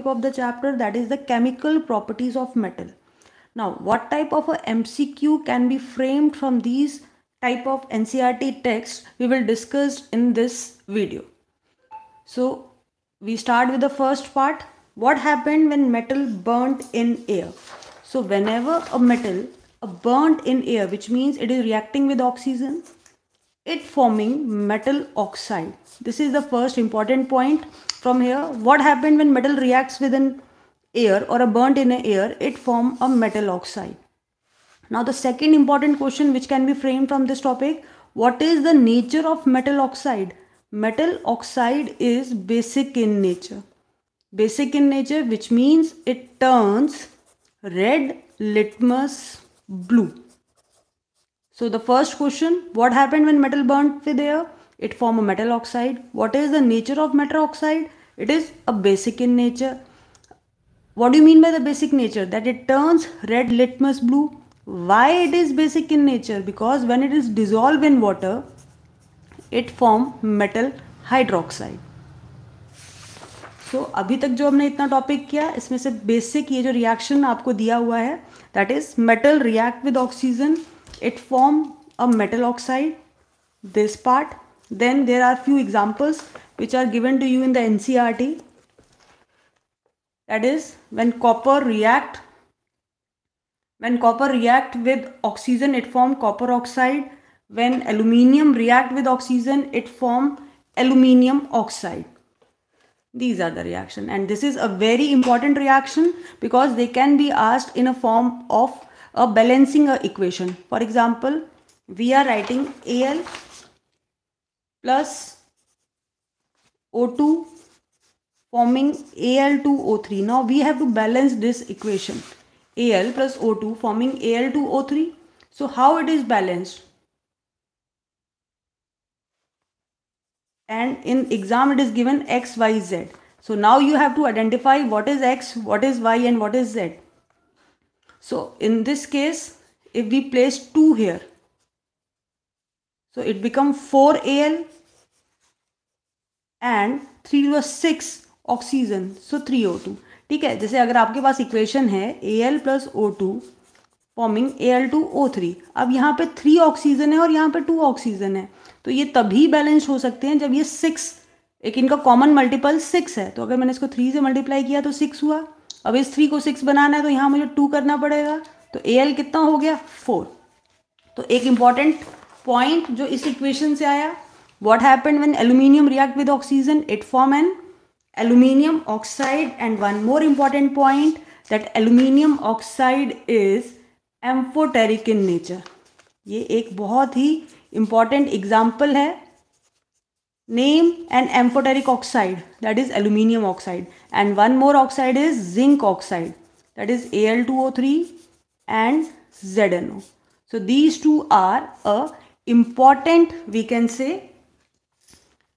topic of the chapter that is the chemical properties of metal. Now what type of a MCQ can be framed from these type of NCRT text we will discuss in this video. So we start with the first part what happened when metal burnt in air. So whenever a metal burnt in air which means it is reacting with oxygen it forming metal oxide. This is the first important point from here. What happened when metal reacts with an air or a burnt in air, it form a metal oxide. Now the second important question which can be framed from this topic, what is the nature of metal oxide? Metal oxide is basic in nature. Basic in nature which means it turns red litmus blue So the first question, what happened when metal burnt with air? It form a metal oxide. What is the nature of metal oxide? It is a basic in nature. What do you mean by the basic nature? That it turns red litmus blue. Why it is basic in nature? Because when it is dissolved in water, it form metal hydroxide. So so, अभी तक जो हमने इतना topic किया इसमें से basic ये जो रिएक्शन आपको दिया हुआ है that is metal react with oxygen it form a metal oxide this part then there are few examples which are given to you in the NCRT that is when copper react when copper react with oxygen it form copper oxide when aluminium react with oxygen it form aluminium oxide these are the reaction and this is a very important reaction because they can be asked in a form of a balancing equation. For example, we are writing Al plus O2 forming Al2O3. Now we have to balance this equation Al plus O2 forming Al2O3. So how it is balanced? And in exam it is given x, y, z. So now you have to identify what is x, what is y and what is z. So in this case, if we place 2 here, so it become 4 Al and three यूर six oxygen so three O two ठीक है जैसे अगर आपके पास equation है A L plus O two forming A L two O three अब यहाँ पे थ्री ऑक्सीजन है और यहाँ पे टू ऑक्सीजन है तो ये तभी बैलेंस हो सकते हैं जब ये सिक्स एक इनका कॉमन मल्टीपल सिक्स है तो अगर मैंने इसको थ्री से मल्टीप्लाई किया तो सिक्स हुआ अब इस थ्री को सिक्स बनाना है तो यहाँ मुझे टू करना पड़ेगा तो ए एल कितना हो गया फोर तो एक इंपॉर्टेंट पॉइंट जो इस इक्वेशन से आया what happen when aluminium react with oxygen it form an aluminium oxide and one more important point that aluminium oxide is amphoteric in nature ये एक बहुत ही इम्पॉर्टेंट एग्जाम्पल है Name an amphoteric oxide that is aluminium oxide and one more oxide is zinc oxide that is Al2O3 and ZNO. So these two are a important we can say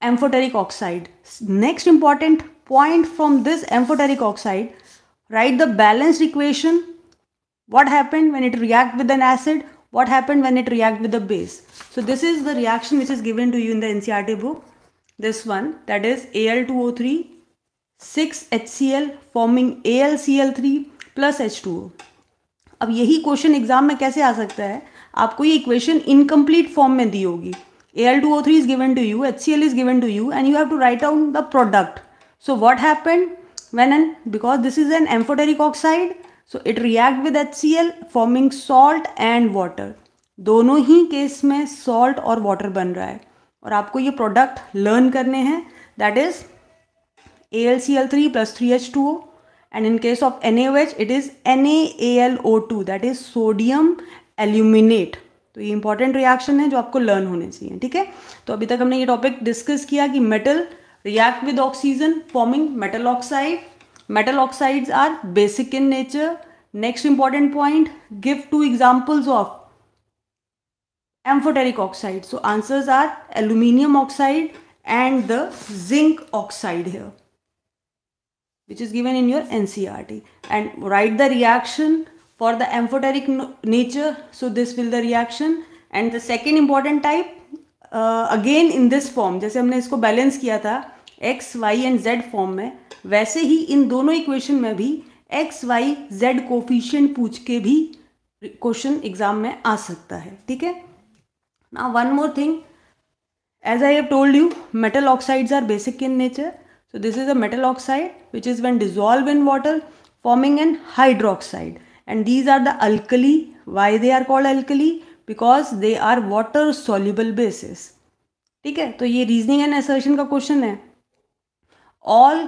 amphoteric oxide. Next important point from this amphoteric oxide write the balanced equation what happened when it react with an acid what happened when it react with the base. So this is the reaction which is given to you in the NCRT book. this one that is Al2O3 6HCl forming AlCl3 plus H2O अब यही question exam में कैसे आ सकता है आपको ये equation incomplete form में दी होगी Al2O3 is given to you, HCl is given to you and you have to write down the product. So what happened when an, because this is an amphoteric oxide so it react with HCl forming salt and water. दोनों ही case में salt और water बन रहा है और आपको ये प्रोडक्ट लर्न करने हैं that is A L C L three plus three H two O and in case of N H it is N A L O two that is sodium aluminate तो ये important reaction है जो आपको learn होने चाहिए ठीक है तो अभी तक हमने ये टॉपिक डिस्कस किया कि metal react with oxygen forming metal oxide metal oxides are basic in nature next important point give two examples of amphoteric oxide so answers are aluminium oxide and the zinc oxide है which is given in your N C R T and write the reaction for the amphoteric nature so this will the reaction and the second important type again in this form जैसे हमने इसको balance किया था X Y and Z form में वैसे ही इन दोनों equation में भी एक्स वाई जेड कोफिशियंट पूछ के भी क्वेश्चन एग्जाम में आ सकता है ठीक है Now one more thing, as I have told you, metal oxides are basic in nature. So this is a metal oxide which is when dissolved in water forming an hydroxide and these are the alkali. Why they are called alkali? Because they are water soluble bases. ठीक है तो ये reasoning and assertion का question है all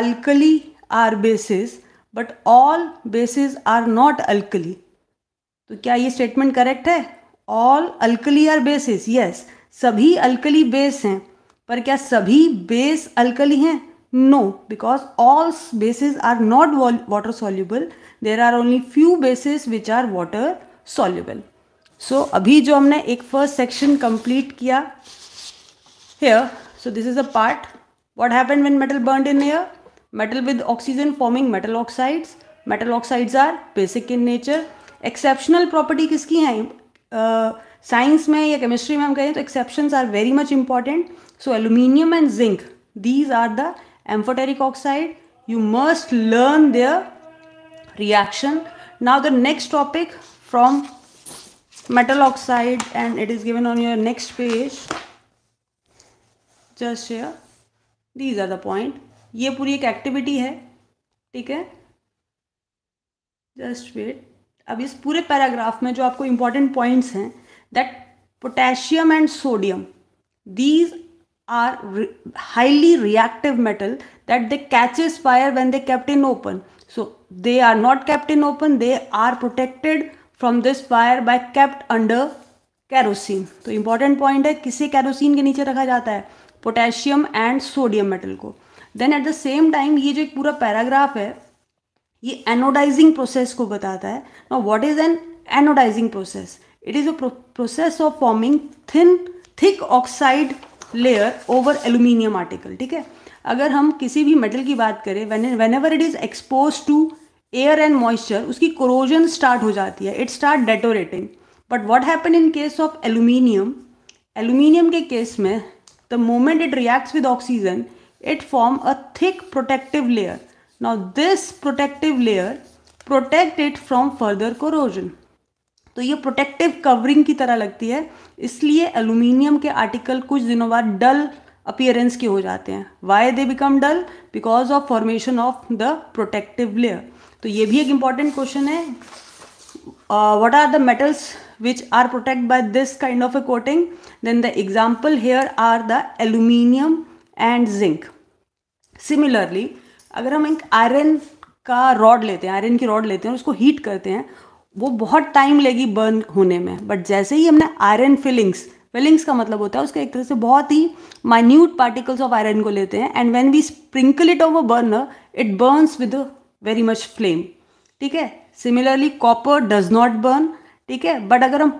alkali are bases but all bases are not alkali तो क्या ये statement correct है all alkali are bases yes सभी अल्कली बेस हैं पर क्या सभी बेस अल्कली हैं no because all bases are not water soluble there are only few bases which are water soluble so अभी जो हमने एक फर्स्ट सेक्शन कंप्लीट किया here so this is a part what happen when metal burn in air metal with oxygen forming metal oxides metal oxides are basic in nature exceptional property किसकी है science uh, में या chemistry में हम कहें तो exception are very much important so aluminium and zinc these are the amphoteric oxide you must learn their reaction now the next topic from metal oxide and it is given on your next page just यर these are the point ये पूरी एक activity है ठीक है just wait अब इस पूरे पैराग्राफ में जो आपको इंपॉर्टेंट पॉइंट्स हैं that potassium and sodium these are highly reactive metal that they catches fire when they kept in open so they are not kept in open they are protected from this fire by kept under kerosene तो important point है किसे kerosene के नीचे रखा जाता है potassium and sodium metal को then at the same time ये जो एक पूरा पैराग्राफ है ये एनोडाइजिंग प्रोसेस को बताता है ना what is an anodizing process it is a process of forming thin thick oxide layer over aluminium article ठीक है अगर हम किसी भी मेटल की बात करें whenever it is expose to air and moisture उसकी क्रोजन स्टार्ट हो जाती है it start deteriorating but what happen in case of aluminium aluminium के केस में the moment it reacts with oxygen it form a thick protective layer now this protective layer protect it from further corrosion तो ये protective covering की तरह लगती है इसलिए aluminium के आर्टिकल कुछ दिनों बाद डल अपियरेंस के हो जाते हैं why they become dull because of formation of the protective layer तो ये भी एक इंपॉर्टेंट क्वेश्चन है what are the metals which are protect by this kind of a coating then the example here are the aluminium and zinc similarly अगर हम एक iron का rod लेते हैं आयरन की रॉड लेते हैं उसको हीट करते हैं वो बहुत टाइम लेगी बर्न होने में बट जैसे ही हमने आयरन फिलिंग्स फिलिंग्स का मतलब होता है उसके एक तरह से बहुत ही माइन्यूट पार्टिकल्स ऑफ आयरन को लेते हैं and when we sprinkle it over burner it burns with very much flame ठीक है similarly copper does not burn ठीक है बट अगर हम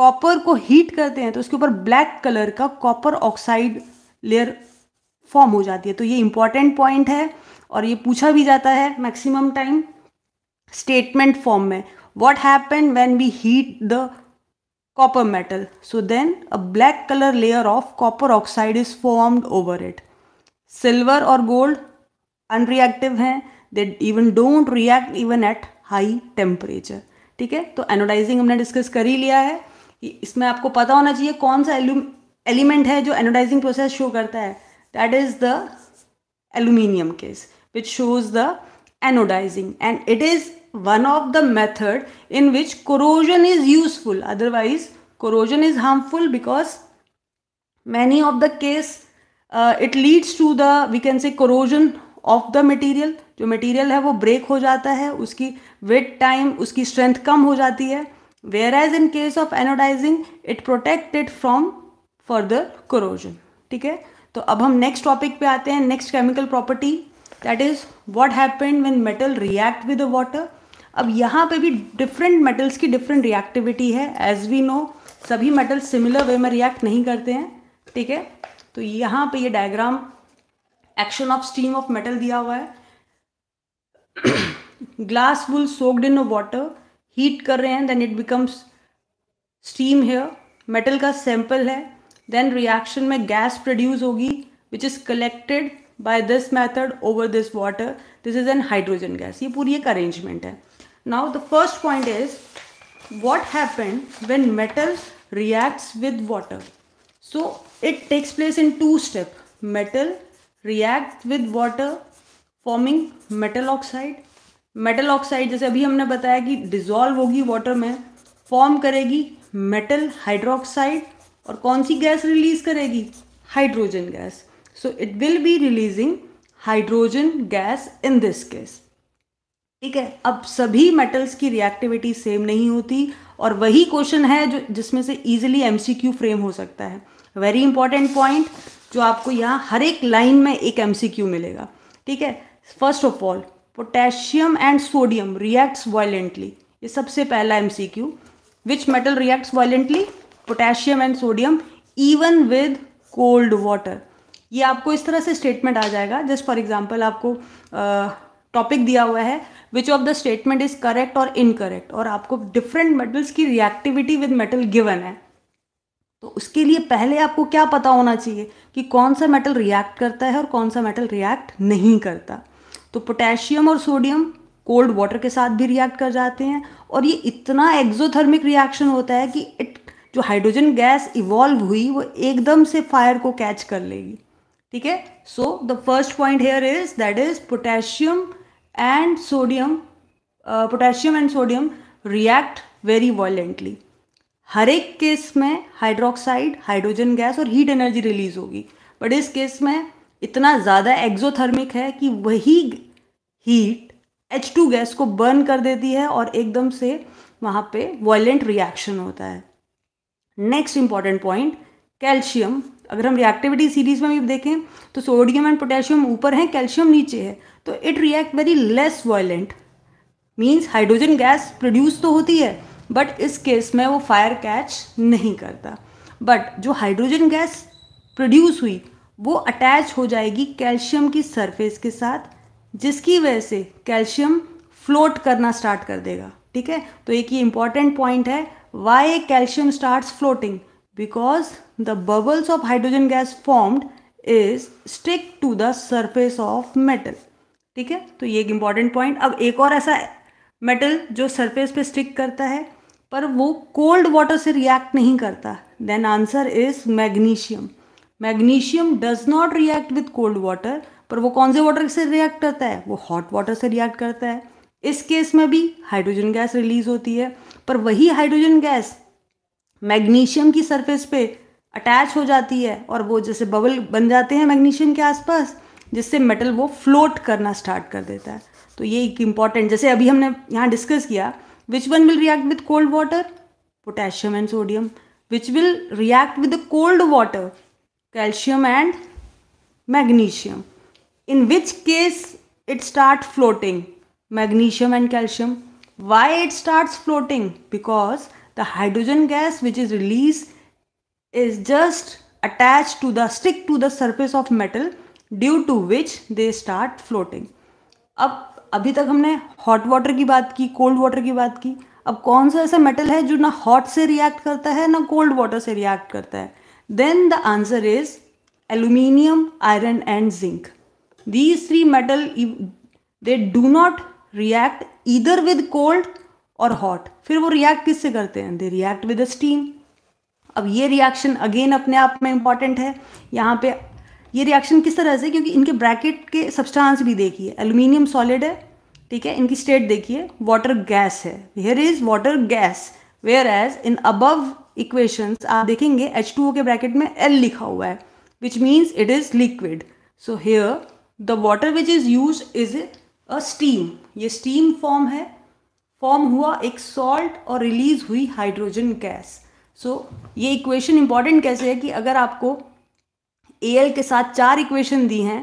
कॉपर को हीट करते हैं तो उसके ऊपर ब्लैक कलर का कॉपर ऑक्साइड लेयर फॉर्म हो जाती है तो ये इंपॉर्टेंट पॉइंट है और ये पूछा भी जाता है मैक्सिमम टाइम स्टेटमेंट फॉर्म में what happen when we heat the copper metal so then a black colour layer of copper oxide is formed over it silver और गोल्ड अनरिएक्टिव हैं they even don't react even at high temperature ठीक है तो anodising हमने discuss कर ही लिया है इसमें आपको पता होना चाहिए कौन सा एलिमेंट है जो एनोडाइजिंग प्रोसेस शो करता है that is the aluminium case which shows the anodizing and it is one of the method in which corrosion is useful otherwise corrosion is harmful because many of the case uh, it leads to the we can say corrosion of the material जो material है वो break हो जाता है उसकी weight time उसकी strength कम हो जाती है whereas in case of anodizing it protect it from further corrosion ठीक है तो अब हम next topic पे आते हैं next chemical property that is what happened when metal react with water अब यहाँ पे भी डिफरेंट मेटल्स की डिफरेंट रिएक्टिविटी है एज वी नो सभी मेटल्स सिमिलर वे में रिएक्ट नहीं करते हैं ठीक है तो यहाँ पे ये diagram action of steam of metal दिया हुआ है glass wool soaked in water heat कर रहे हैं then it becomes steam here metal का सैंपल है देन रिएक्शन में गैस प्रोड्यूस होगी which is collected by this method over this water this is an hydrogen gas ये पूरी एक अरेंजमेंट है now the first point is what happen when metal reacts with water so it takes place in two step metal react with water forming metal oxide metal oxide जैसे अभी हमने बताया कि dissolve होगी वाटर में form करेगी metal hydroxide और कौन सी गैस रिलीज करेगी hydrogen gas so it will be releasing hydrogen gas in this case ठीक है अब सभी मेटल्स की रिएक्टिविटी सेम नहीं होती और वही क्वेश्चन है जो जिसमें से इजीली एमसीक्यू फ्रेम हो सकता है वेरी इंपॉर्टेंट पॉइंट जो आपको यहाँ हर एक लाइन में एक एमसीक्यू मिलेगा ठीक है first of all potassium and sodium reacts violently ये सबसे पहला MCQ which metal reacts violently potassium and sodium even with cold water ये आपको इस तरह से स्टेटमेंट आ जाएगा जस्ट फॉर एग्जाम्पल आपको टॉपिक दिया हुआ है which of the statement is correct और इनकरेक्ट और आपको डिफरेंट मेटल्स की रिएक्टिविटी विद मेटल गिवन है तो उसके लिए पहले आपको क्या पता होना चाहिए कि कौन सा मेटल रिएक्ट करता है और कौन सा मेटल रिएक्ट नहीं करता तो पोटेशियम और सोडियम कोल्ड वाटर के साथ भी रिएक्ट कर जाते हैं और ये इतना एक्जोथर्मिक रिएक्शन होता है कि इट जो हाइड्रोजन गैस इवॉल्व हुई वो एकदम से फायर को कैच कर लेगी ठीक है so the first point here is that is potassium and sodium potassium and sodium react very violently हर एक केस में हाइड्रोक्साइड हाइड्रोजन गैस और हीट एनर्जी रिलीज होगी बट इस केस में इतना ज़्यादा एक्जोथर्मिक है कि वही हीट एच टू गैस को बर्न कर देती है और एकदम से वहाँ पे वॉयलेंट रिएक्शन होता है नेक्स्ट इंपॉर्टेंट पॉइंट कैल्शियम अगर हम रिएक्टिविटी सीरीज में भी देखें तो सोडियम एंड पोटेशियम ऊपर है कैल्शियम नीचे है तो it react very less violent means hydrogen gas produce तो होती है बट इस केस में वो फायर कैच नहीं करता बट जो हाइड्रोजन गैस प्रोड्यूस हुई वो अटैच हो जाएगी कैल्शियम की सरफेस के साथ जिसकी वजह से कैल्शियम फ्लोट करना स्टार्ट कर देगा ठीक है तो एक ये इंपॉर्टेंट पॉइंट है why calcium start floating because the bubbles of hydrogen gas formed is stick to the surface of metal ठीक है तो ये एक इंपॉर्टेंट पॉइंट अब एक और ऐसा मेटल जो सरफेस पे स्टिक करता है पर वो कोल्ड वाटर से रिएक्ट नहीं करता then answer is magnesium magnesium does not react with cold water पर वो कौन से वाटर से रिएक्ट करता है वो हॉट वाटर से रिएक्ट करता है इस केस में भी हाइड्रोजन गैस रिलीज होती है पर वही हाइड्रोजन गैस मैग्नीशियम की सरफेस पे अटैच हो जाती है और वो जैसे बबल बन जाते हैं मैग्नीशियम के आसपास जिससे मेटल वो फ्लोट करना स्टार्ट कर देता है तो ये एक इम्पॉर्टेंट जैसे अभी हमने यहाँ डिस्कस किया which one will react with cold water potassium and sodium which will react with the cold water calcium and magnesium in which case it start floating magnesium and calcium why it start floating because the hydrogen gas which is release is just attached to the stick to the surface of metal due to which they start floating. अब अभी तक हमने hot water की बात की cold water की बात की अब कौन सा ऐसा मेटल है जो ना हॉट से रिएक्ट करता है ना कोल्ड वाटर से रिएक्ट करता है then the answer is aluminium iron and zinc these three metal they do not react either with cold or hot फिर वो react किससे करते हैं they react with the steam अब ये रिएक्शन अगेन अपने आप में इंपॉर्टेंट है यहाँ पे ये रिएक्शन किस तरह से क्योंकि इनके ब्रैकेट के सब्सटेंस भी देखिए एल्यूमिनियम सॉलिड है ठीक है इनकी स्टेट देखिए वाटर गैस है here is water gas whereas in above equation आप देखेंगे एच टू ओ के ब्रैकेट में एल लिखा हुआ है which means it is liquid so here the water which is use is a steam ये स्टीम फॉर्म है फॉर्म हुआ एक सॉल्ट और रिलीज हुई हाइड्रोजन गैस सो so, ये इक्वेशन इंपॉर्टेंट कैसे है कि अगर आपको ए के साथ चार इक्वेशन दी हैं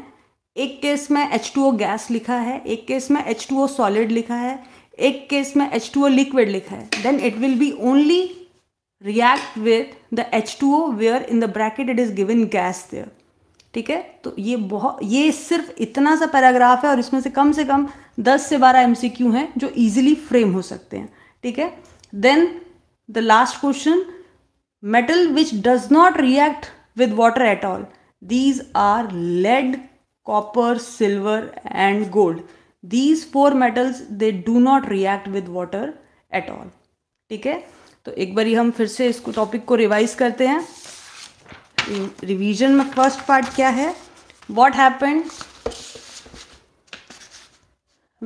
एक केस में एच टू ओ गैस लिखा है एक केस में एच टू ओ सॉलिड लिखा है एक केस में एच टू ओ लिक्विड लिखा है then it will be only react with the H two O where in the bracket it is given gas there ठीक है तो ये बहुत ये सिर्फ इतना सा पैराग्राफ है और इसमें से कम से कम दस से बारह एम सी क्यू हैं जो ईजिली फ्रेम हो सकते हैं ठीक है then the last question metal which does not react with water at all. These are lead, copper, silver and gold. These four metals they do not react with water at all. ठीक है तो एक बारी हम फिर से इसको topic को रिवाइज करते हैं रिवीजन में फर्स्ट पार्ट क्या है what happen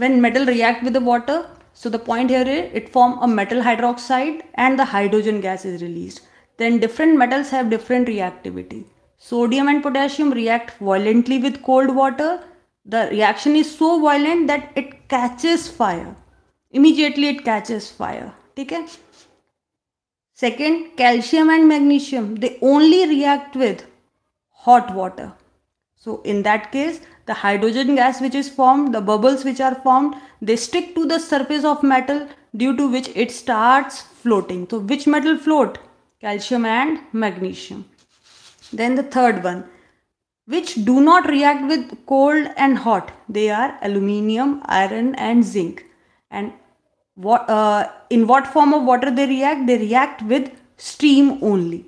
when metal react with the water so the point here is it form a metal hydroxide and the hydrogen gas is released then different metals have different reactivity. Sodium and potassium react violently with cold water. The reaction is so violent that it catches fire. Immediately it catches fire. Okay? Second, calcium and magnesium, they only react with hot water. So in that case, the hydrogen gas which is formed, the bubbles which are formed, they stick to the surface of metal due to which it starts floating. So which metal float? calcium and magnesium. Then the third one, which do not react with cold and hot. They are aluminium, iron and zinc. And what, uh, in what form of water they react? They react with steam only.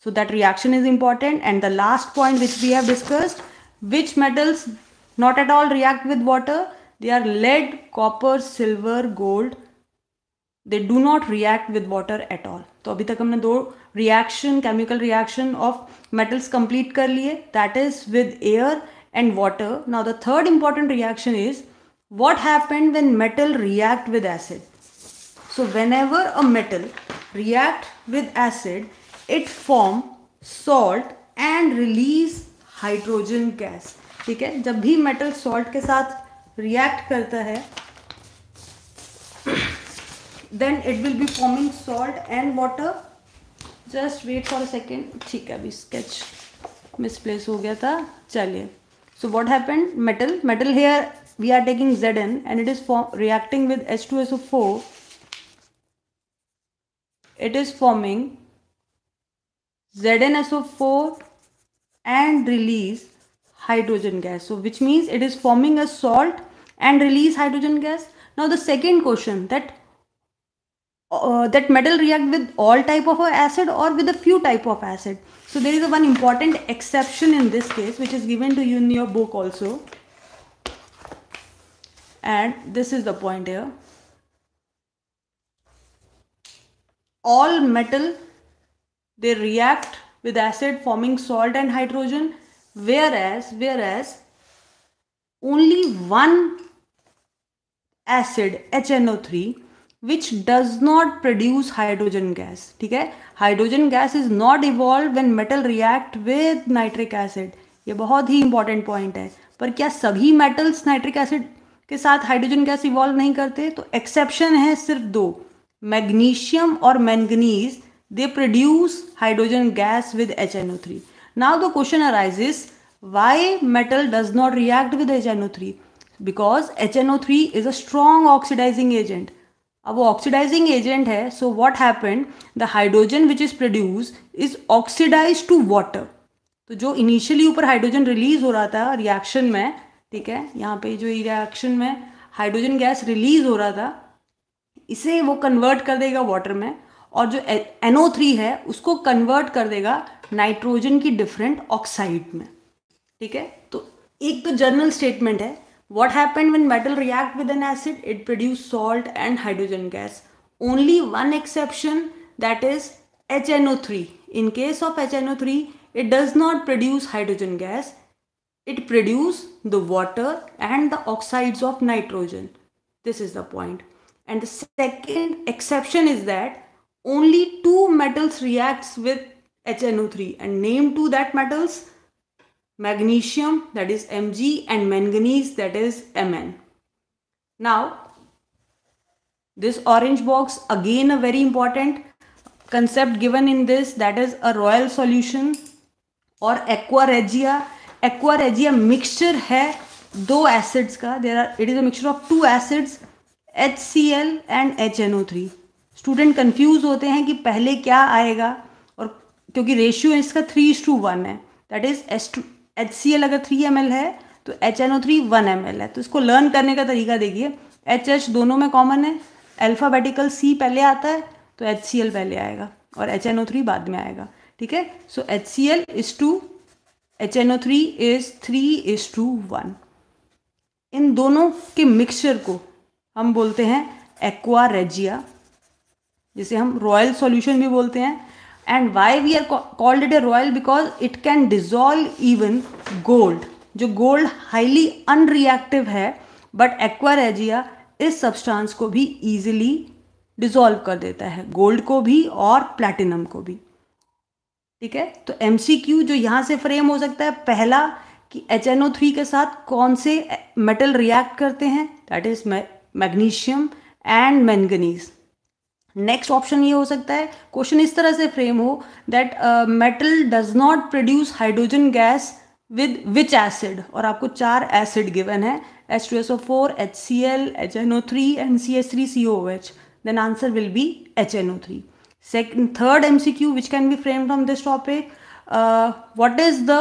So that reaction is important. And the last point which we have discussed, which metals not at all react with water? They are lead, copper, silver, gold they do not react with water at all तो अभी तक हमने दो reaction chemical reaction of metals complete कर लिए that is with air and water now the third important reaction is what happen when metal react with acid so whenever a metal react with acid it form salt and release hydrogen gas ठीक है जब भी metal salt के साथ react करता है then it will be forming salt and water just wait for a second ठीक है अभी स्केच मिसप्लेस हो गया था चलिए so what happen metal metal here we are taking Z N and it is reacting with H two S O four it is forming Z N S O four and release hydrogen gas so which means it is forming a salt and release hydrogen gas now the second question that uh, that metal react with all type of acid or with a few type of acid. So there is one important exception in this case which is given to you in your book also. And this is the point here. All metal, they react with acid forming salt and hydrogen whereas, whereas only one acid HNO3 which does not produce hydrogen gas ठीक है hydrogen gas is not evolve when metal react with nitric acid ये बहुत ही important point है पर क्या सभी metals nitric acid के साथ हाइड्रोजन गैस इवॉल्व नहीं करते तो एक्सेप्शन है सिर्फ दो मैग्नीशियम और manganese they produce hydrogen gas with H N O three now the question arises why metal does not react with H N O three because H N O three is a strong oxidising agent अब वो oxidising agent है so what happen the hydrogen which is produce is oxidise to water तो जो initially ऊपर hydrogen release हो रहा था reaction में ठीक है यहाँ पे जो रिएक्शन में हाइड्रोजन गैस रिलीज हो रहा था इसे वो कन्वर्ट कर देगा वाटर में और जो एनओ थ्री है उसको कन्वर्ट कर देगा नाइट्रोजन की डिफरेंट ऑक्साइड में ठीक है तो एक तो जर्नल स्टेटमेंट है What happened when metal react with an acid? It produced salt and hydrogen gas. Only one exception that is HNO3. In case of HNO3, it does not produce hydrogen gas. It produces the water and the oxides of nitrogen. This is the point. And the second exception is that only two metals reacts with HNO3 and name two that metals magnesium that is Mg and manganese that is Mn. Now this orange box again a very important concept given in this that is a royal solution or aqua regia. Aqua regia mixture है दो acids का there are it is a mixture of two acids H C L and H N O three student confuse होते हैं कि पहले क्या आएगा और क्योंकि रेशियो इसका थ्री इज टू वन है that is as to H C L अगर थ्री एम एल है तो H N O three one M L है तो इसको लर्न करने का तरीका देखिए एच एच दोनों में कॉमन है अल्फ़ाबेटिकल सी पहले आता है तो एच सी एल पहले आएगा और एच एन ओ थ्री बाद में आएगा ठीक है so H C L is to H N O three is three is to one इन दोनों के मिक्सचर को हम बोलते हैं एक्वा रेजिया जिसे हम रॉयल सॉल्यूशन भी बोलते हैं and why we are called it a royal because it can dissolve even gold जो गोल्ड हाईली अनरिएक्टिव है बट एक्वारेजिया इस सब्सटेंस को भी ईजिली डिजोल्व कर देता है गोल्ड को भी और प्लेटिनम को भी ठीक है तो एम सी क्यू जो यहाँ से फ्रेम हो सकता है पहला कि एच एन ओ थ्री के साथ कौन से मेटल रिएक्ट करते हैं that is magnesium and manganese next option ये हो सकता है क्वेश्चन इस तरह से फ्रेम हो that metal does not produce hydrogen gas with which acid और आपको चार एसिड गिवन है H two S O four H C L H N O three and C S three C O H then answer will be H N O three second third M C Q which can be frame from this topic what is the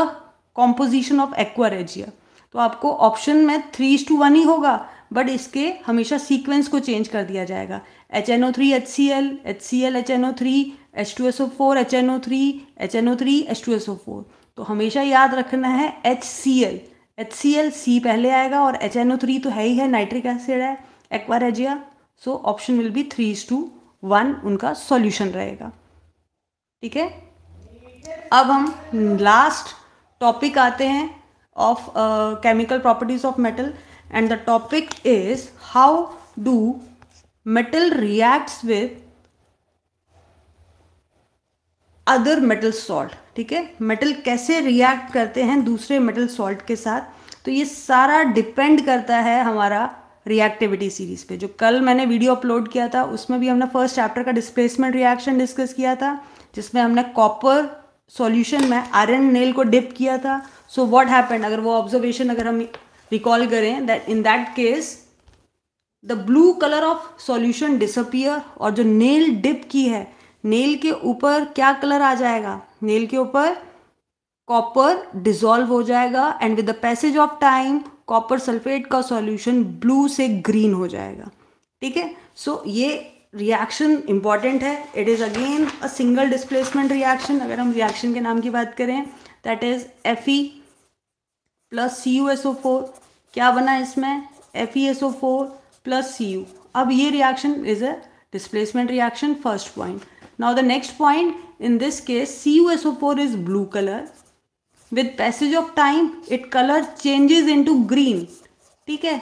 composition of aqua regia तो आपको option में three is to one ही होगा but इसके हमेशा sequence को change कर दिया जाएगा H N O three H C L H C L H N O three H two S O four H N O three H N O three H two S O four तो हमेशा याद रखना है H C L H C L C पहले आएगा और H N O three तो है ही है नाइट्रिक एसिड है regia so option will be three is to one उनका सॉल्यूशन रहेगा ठीक है अब हम लास्ट टॉपिक आते हैं of chemical properties of metal and the topic is how do metal reacts with other metal salt ठीक है मेटल कैसे रिएक्ट करते हैं दूसरे मेटल सॉल्ट के साथ तो ये सारा डिपेंड करता है हमारा रिएक्टिविटी सीरीज पे जो कल मैंने वीडियो अपलोड किया था उसमें भी हमने फर्स्ट चैप्टर का डिस्प्लेसमेंट रिएक्शन डिस्कस किया था जिसमें हमने कॉपर सॉल्यूशन में आयरन नेल को डिप किया था सो व्हाट हैपेंड अगर वो ऑब्जर्वेशन अगर हम रिकॉल करें that in that case the blue colour of solution disappear और जो नेल डिप की है नेल के ऊपर क्या कलर आ जाएगा नेल के ऊपर कॉपर डिजॉल्व हो जाएगा and with the passage of time copper sulphate का सॉल्यूशन ब्लू से ग्रीन हो जाएगा ठीक है सो ये रिएक्शन इंपॉर्टेंट है it is again a single displacement reaction अगर हम रिएक्शन के नाम की बात करें that is F E plus C U S O four क्या बना इसमें F E S O four plus C U अब ये reaction is a reaction first point the next point in this case C U S O four is blue colour with passage of time it colour changes into green ठीक है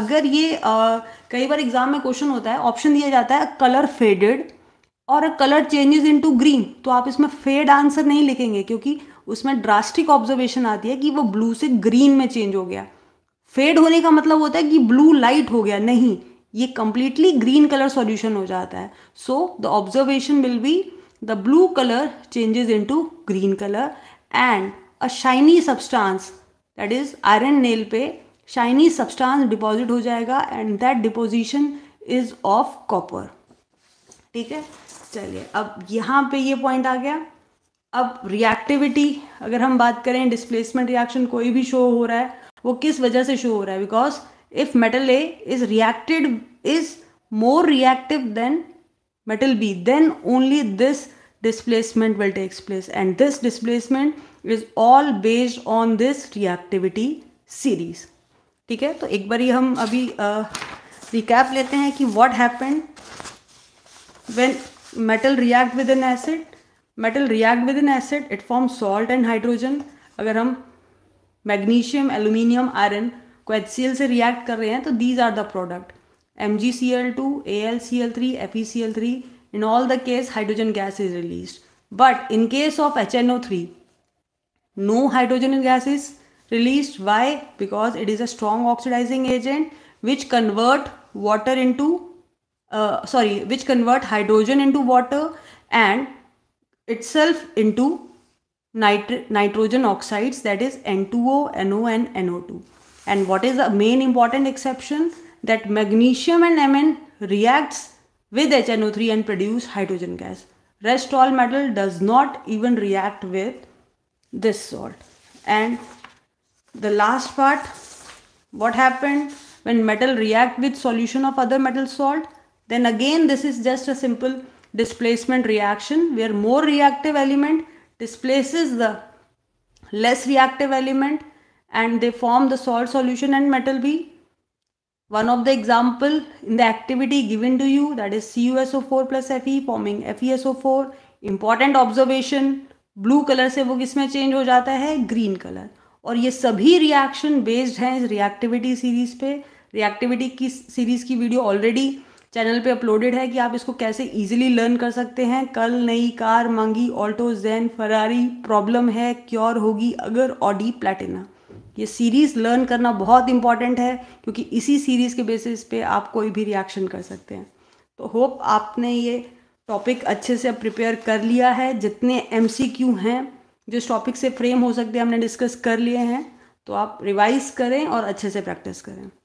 अगर ये आ, कई बार exam में question होता है option दिया जाता है कलर फेडेड और कलर चेंजेस इनटू ग्रीन तो आप इसमें फेड आंसर नहीं लिखेंगे क्योंकि उसमें ड्रास्टिक ऑब्जर्वेशन आती है कि वो ब्लू से ग्रीन में चेंज हो गया फेड होने का मतलब होता है कि ब्लू लाइट हो गया नहीं ये कंप्लीटली ग्रीन कलर सॉल्यूशन हो जाता है so the observation will be the blue colour changes into green colour and a shiny substance that is iron nail पे शाइनी सब्सटेंस डिपॉजिट हो जाएगा and that deposition is of copper ठीक है चलिए अब यहाँ पे ये पॉइंट आ गया अब रिएक्टिविटी अगर हम बात करें डिस्प्लेसमेंट रिएक्शन कोई भी शो हो रहा है वो किस वजह से शो हो रहा है because if metal A is reacted is more reactive then metal B then only this displacement will takes place and this displacement is all based on this reactivity series ठीक है तो एक बार हम अभी रिकैप uh, लेते हैं कि what happen when metal react with an acid metal react with an acid it form salt and hydrogen अगर हम मैग्नीशियम एल्यूमिनियम आयरन को एच सी एल से रिएक्ट कर रहे हैं तो these are the product M G C L two A L C L three F E C L three in all the case hydrogen gas is release but in case of H N O three no hydrogen gas is release why because it is a strong oxidising agent which convert water into sorry which convert hydrogen into water and itself into nit nitrogen oxides that is N2O, NO and NO2. And what is the main important exception? That magnesium and Mn reacts with HNO3 and produce hydrogen gas. Rest all metal does not even react with this salt. And the last part, what happened when metal react with solution of other metal salt? Then again, this is just a simple displacement reaction where more reactive element displaces the less reactive element and they form the salt solution and metal B. One of the example in the activity given to you that is CuSO4 plus Fe forming FeSO4. Important observation blue color se wo kisme change ho jata hai green color और ये सभी reaction based हैं इस reactivity series पे reactivity की series की video already channel पे uploaded है कि आप इसको कैसे इजीली लर्न कर सकते हैं कल नई कार मांगी ऑल्टो जैन फरारी प्रॉब्लम है क्योर होगी अगर ऑडी प्लेटिना ये सीरीज़ लर्न करना बहुत इंपॉर्टेंट है क्योंकि इसी सीरीज़ के बेसिस पे आप कोई भी रिएक्शन कर सकते हैं तो होप आपने ये टॉपिक अच्छे से प्रिपेयर कर लिया है जितने एम हैं जो टॉपिक से फ्रेम हो सकते हैं हमने डिस्कस कर लिए हैं तो आप रिवाइज करें और अच्छे से प्रैक्टिस करें